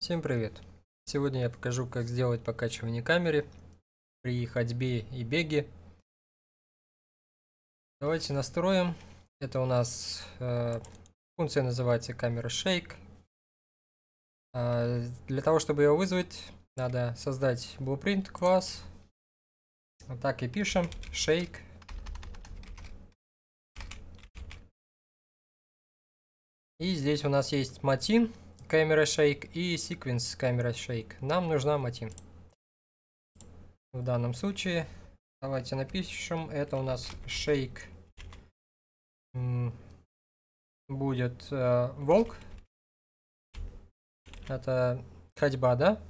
Всем привет! Сегодня я покажу, как сделать покачивание камеры при ходьбе и беге. Давайте настроим. Это у нас э, функция называется камера шейк. Э, а, для того, чтобы ее вызвать, надо создать blueprint класс. Вот так и пишем shake И здесь у нас есть матин камера шейк и секвенс камера шейк. Нам нужна мотив. В данном случае давайте напишем, это у нас шейк будет э, волк. Это ходьба, да?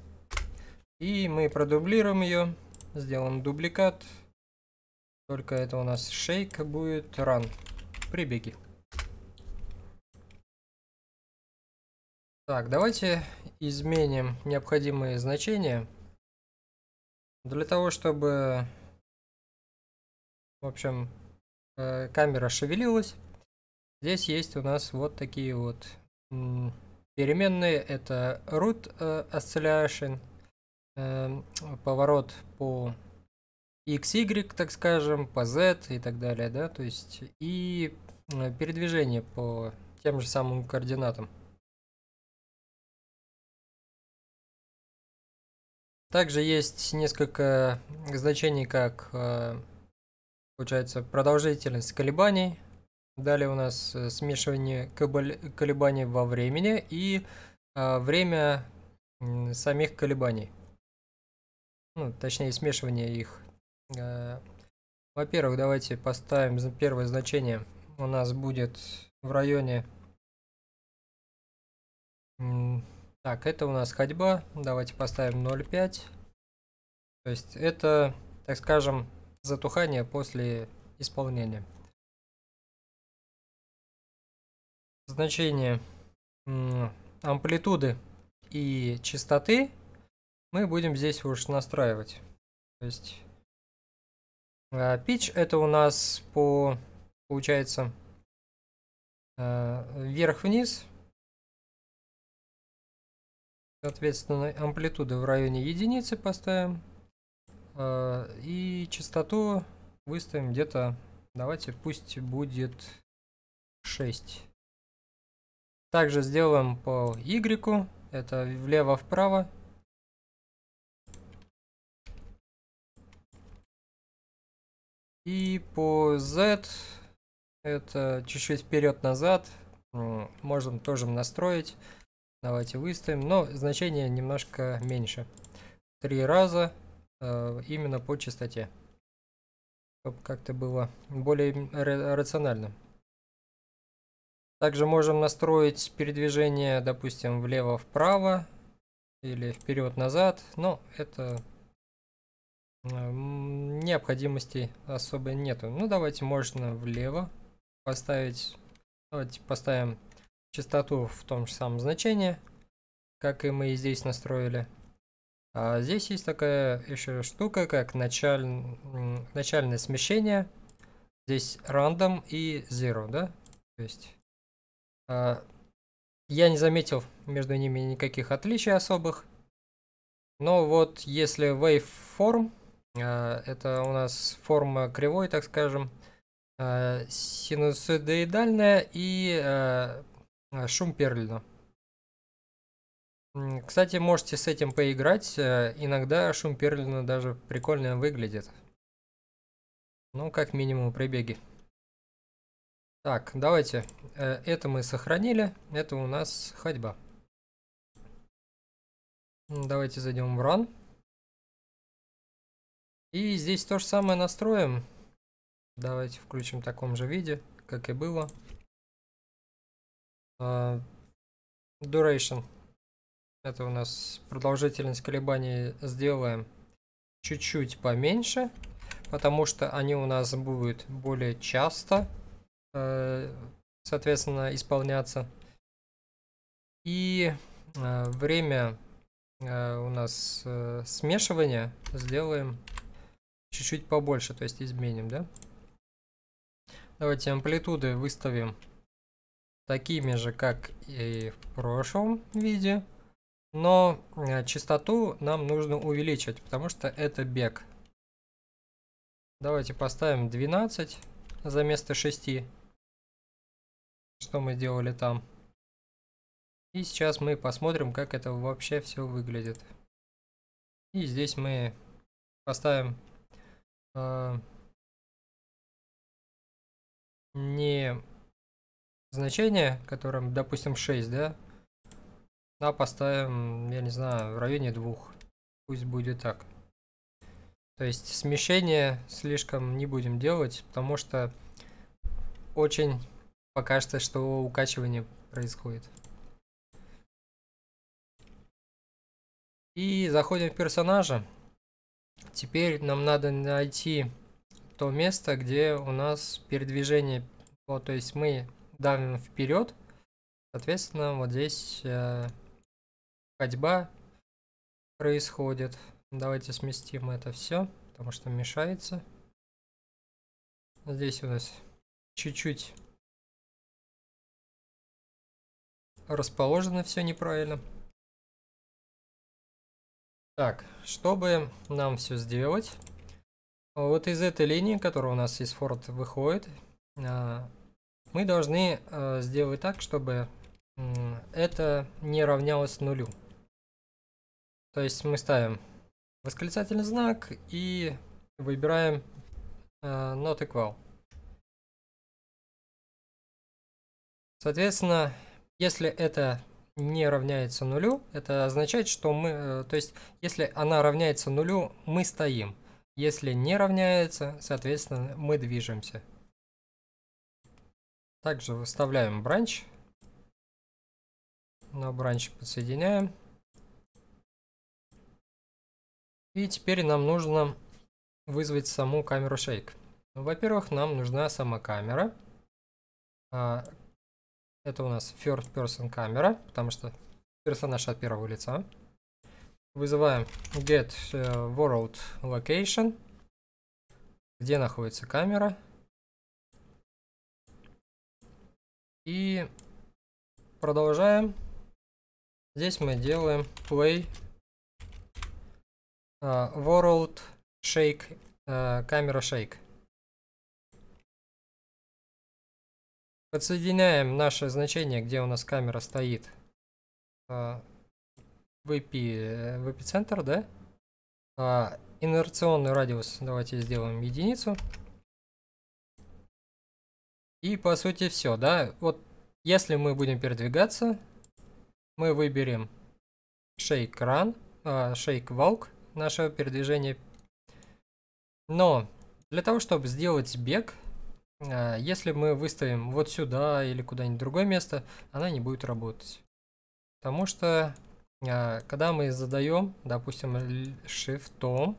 И мы продублируем ее, сделаем дубликат. Только это у нас шейк будет ран. Прибеги. Так, давайте изменим необходимые значения для того, чтобы, в общем, э, камера шевелилась. Здесь есть у нас вот такие вот переменные. Это root э, oscillation, э, поворот по x, y, так скажем, по z и так далее, да, то есть и передвижение по тем же самым координатам. Также есть несколько значений, как э, получается продолжительность колебаний. Далее у нас э, смешивание колебаний во времени и э, время самих колебаний. Ну, точнее, смешивание их. Во-первых, давайте поставим первое значение. У нас будет в районе так, это у нас ходьба. Давайте поставим 0,5. То есть это, так скажем, затухание после исполнения. Значение амплитуды и частоты мы будем здесь уж настраивать. То есть э, пич это у нас по, получается, э, вверх-вниз – Соответственно, амплитуду в районе единицы поставим. А, и частоту выставим где-то, давайте пусть будет 6. Также сделаем по Y, это влево-вправо. И по Z, это чуть-чуть вперед-назад, можем тоже настроить. Давайте выставим, но значение немножко меньше. Три раза э, именно по частоте. Чтобы как-то было более рационально. Также можем настроить передвижение, допустим, влево-вправо или вперед-назад, но это э, необходимости особой нету. Ну давайте можно влево поставить, давайте поставим частоту в том же самом значении, как и мы здесь настроили. А здесь есть такая еще штука, как началь... начальное смещение. Здесь random и zero, да? То есть а, я не заметил между ними никаких отличий особых. Но вот если waveform, а, это у нас форма кривой, так скажем, а, синусоидальная и а, Э, шум Перлина. Кстати, можете с этим поиграть. Э, иногда шум Перлина даже прикольно выглядит. Ну, как минимум, при Так, давайте. Э, это мы сохранили. Это у нас ходьба. Давайте зайдем в ран. И здесь то же самое настроим. Давайте включим в таком же виде, как и было. А, duration. Это у нас продолжительность колебаний сделаем чуть-чуть поменьше, потому что они у нас будут более часто, э, соответственно, исполняться. И э, время э, у нас смешивания сделаем чуть-чуть побольше, то есть изменим, да? Давайте амплитуды выставим такими же, как и в прошлом виде, но э, частоту нам нужно увеличить, потому что это бег. Давайте поставим 12 за место 6. Что мы делали там. И сейчас мы посмотрим, как это вообще все выглядит. И здесь мы поставим э, не значение, которым, допустим, 6, да? Да, поставим, я не знаю, в районе 2. Пусть будет так. То есть смещение слишком не будем делать, потому что очень покажется, что, что укачивание происходит. И заходим в персонажа. Теперь нам надо найти то место, где у нас передвижение. Вот, то есть мы давим вперед. Соответственно, вот здесь э, ходьба происходит. Давайте сместим это все, потому что мешается. Здесь у нас чуть-чуть расположено все неправильно. Так, чтобы нам все сделать, вот из этой линии, которая у нас из форт выходит, а, мы должны э, сделать так, чтобы э, это не равнялось нулю. То есть мы ставим восклицательный знак и выбираем э, not equal. Соответственно, если это не равняется нулю, это означает, что мы, э, то есть если она равняется нулю, мы стоим. Если не равняется, соответственно, мы движемся. Также выставляем бранч. На бранч подсоединяем. И теперь нам нужно вызвать саму камеру Shake. Ну, во-первых, нам нужна сама камера. А, это у нас first person камера, потому что персонаж от первого лица. Вызываем get э, world location, где находится камера. И продолжаем. Здесь мы делаем play uh, а, world shake, uh, камера shake. Подсоединяем наше значение, где у нас камера стоит. Uh, VP, центр, да? А, инерционный радиус давайте сделаем единицу. И по сути все, да? Вот если мы будем передвигаться, мы выберем шейк Run, шейк а, волк нашего передвижения. Но для того, чтобы сделать бег, э, если мы выставим вот сюда или куда-нибудь другое место, она не будет работать. Потому что э, когда мы задаем, допустим, Shift,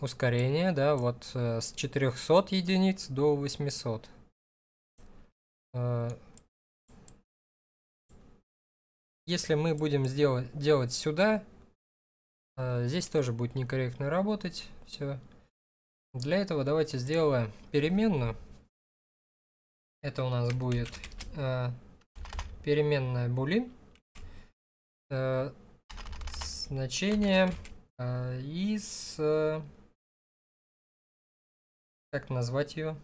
ускорение, да, вот э, с 400 единиц до 800, Э, если мы будем сделать, делать сюда, э, здесь тоже будет некорректно работать. Все. Для этого давайте сделаем переменную. Это у нас будет э, переменная boolean. значение из... как назвать ее?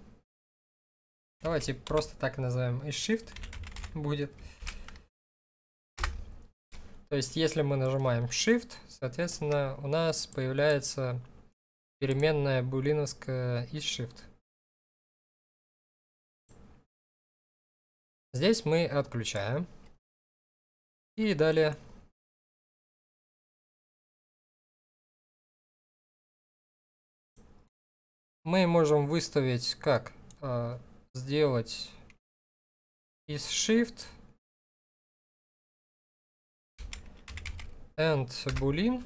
Давайте просто так назовем. И Shift будет. То есть, если мы нажимаем Shift, соответственно, у нас появляется переменная булиновская из Shift. Здесь мы отключаем. И далее. Мы можем выставить как а, сделать из shift and boolean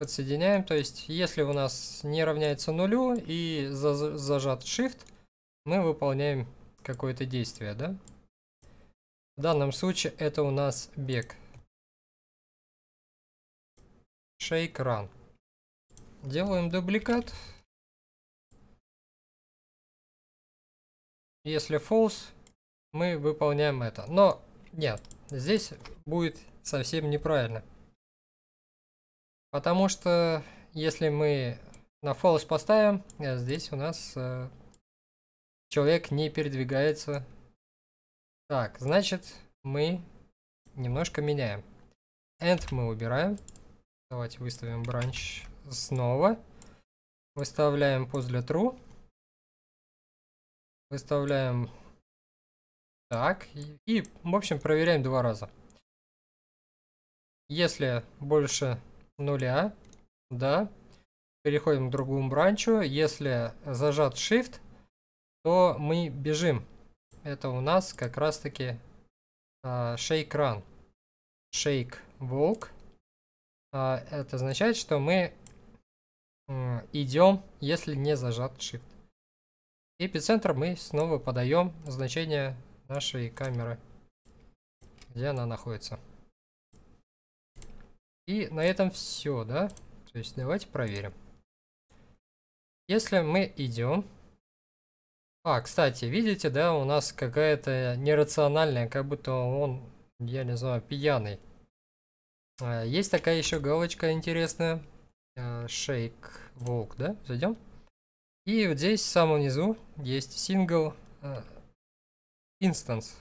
подсоединяем то есть если у нас не равняется нулю и зажат shift мы выполняем какое-то действие да в данном случае это у нас бег shake run делаем дубликат Если false, мы выполняем это. Но нет, здесь будет совсем неправильно. Потому что если мы на false поставим, э, здесь у нас э, человек не передвигается. Так, значит мы немножко меняем. End мы убираем. Давайте выставим branch снова. Выставляем после true. Выставляем так. И, в общем, проверяем два раза. Если больше нуля, да, переходим к другому бранчу. Если зажат Shift, то мы бежим. Это у нас как раз-таки а, Shake Run. Shake Walk. А, это означает, что мы идем, если не зажат Shift эпицентр мы снова подаем значение нашей камеры, где она находится. И на этом все, да? То есть давайте проверим. Если мы идем... А, кстати, видите, да, у нас какая-то нерациональная, как будто он, я не знаю, пьяный. А, есть такая еще галочка интересная. А, шейк волк, да? Зайдем? И вот здесь, в самом низу, есть single э, instance,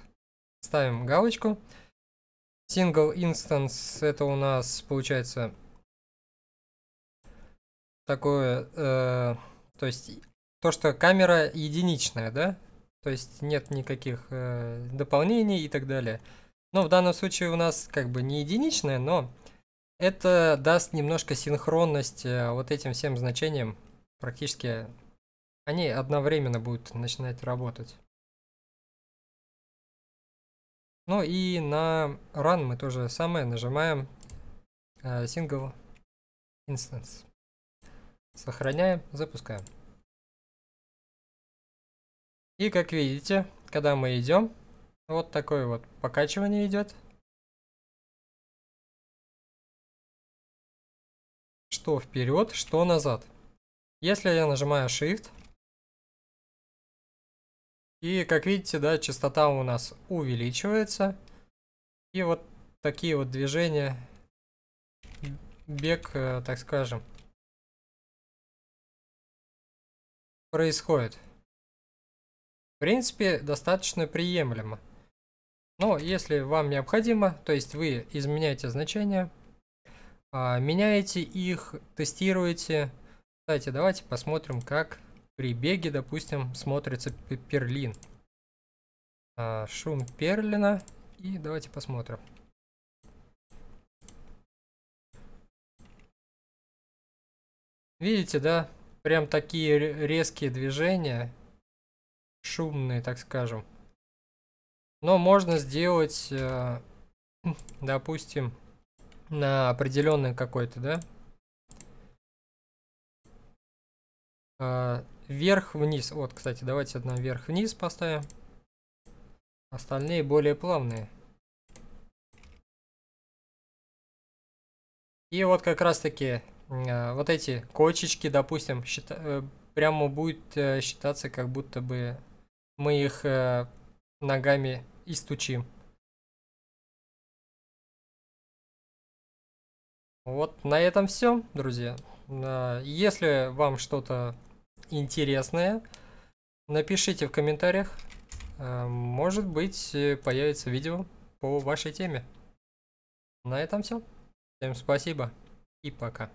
Ставим галочку. Single instance это у нас получается такое, э, то есть то, что камера единичная, да? То есть нет никаких э, дополнений и так далее. Но в данном случае у нас как бы не единичная, но это даст немножко синхронность э, вот этим всем значениям практически они одновременно будут начинать работать. Ну и на run мы тоже самое нажимаем э, single instance. Сохраняем, запускаем. И как видите, когда мы идем, вот такое вот покачивание идет. Что вперед, что назад. Если я нажимаю Shift, и как видите, да, частота у нас увеличивается. И вот такие вот движения, бег, э, так скажем, происходит. В принципе, достаточно приемлемо. Но если вам необходимо, то есть вы изменяете значения, а, меняете их, тестируете. Кстати, давайте посмотрим, как при беге, допустим, смотрится перлин. А, шум перлина. И давайте посмотрим. Видите, да? Прям такие резкие движения. Шумные, так скажем. Но можно сделать, э, допустим, на определенный какой-то, да? А, вверх-вниз. Вот, кстати, давайте на вверх-вниз поставим. Остальные более плавные. И вот как раз таки э, вот эти кочечки, допустим, счита э, прямо будет э, считаться, как будто бы мы их э, ногами истучим. Вот на этом все, друзья. Э, если вам что-то интересное, напишите в комментариях. Э, может быть, э, появится видео по вашей теме. На этом все. Всем спасибо и пока.